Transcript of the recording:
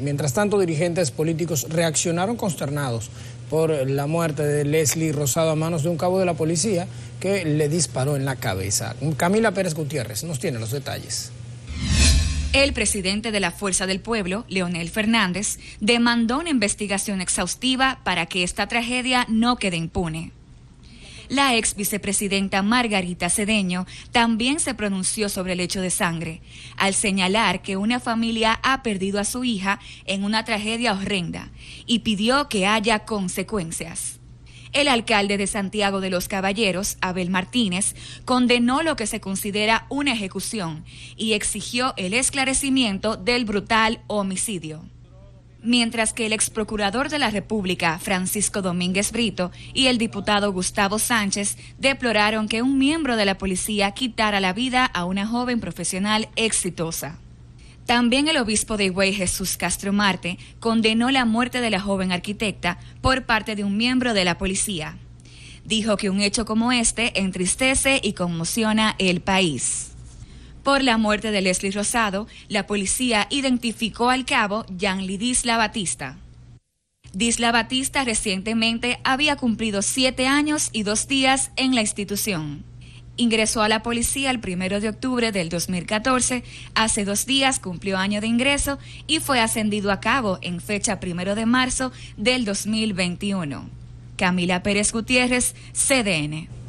Mientras tanto, dirigentes políticos reaccionaron consternados por la muerte de Leslie Rosado a manos de un cabo de la policía que le disparó en la cabeza. Camila Pérez Gutiérrez nos tiene los detalles. El presidente de la Fuerza del Pueblo, Leonel Fernández, demandó una investigación exhaustiva para que esta tragedia no quede impune. La ex vicepresidenta Margarita Cedeño también se pronunció sobre el hecho de sangre, al señalar que una familia ha perdido a su hija en una tragedia horrenda y pidió que haya consecuencias. El alcalde de Santiago de los Caballeros, Abel Martínez, condenó lo que se considera una ejecución y exigió el esclarecimiento del brutal homicidio mientras que el ex procurador de la República, Francisco Domínguez Brito, y el diputado Gustavo Sánchez deploraron que un miembro de la policía quitara la vida a una joven profesional exitosa. También el obispo de Higüey, Jesús Castro Marte, condenó la muerte de la joven arquitecta por parte de un miembro de la policía. Dijo que un hecho como este entristece y conmociona el país. Por la muerte de Leslie Rosado, la policía identificó al cabo Dizla Batista. Disla Batista recientemente había cumplido siete años y dos días en la institución. Ingresó a la policía el primero de octubre del 2014, hace dos días cumplió año de ingreso y fue ascendido a cabo en fecha primero de marzo del 2021. Camila Pérez Gutiérrez, CDN.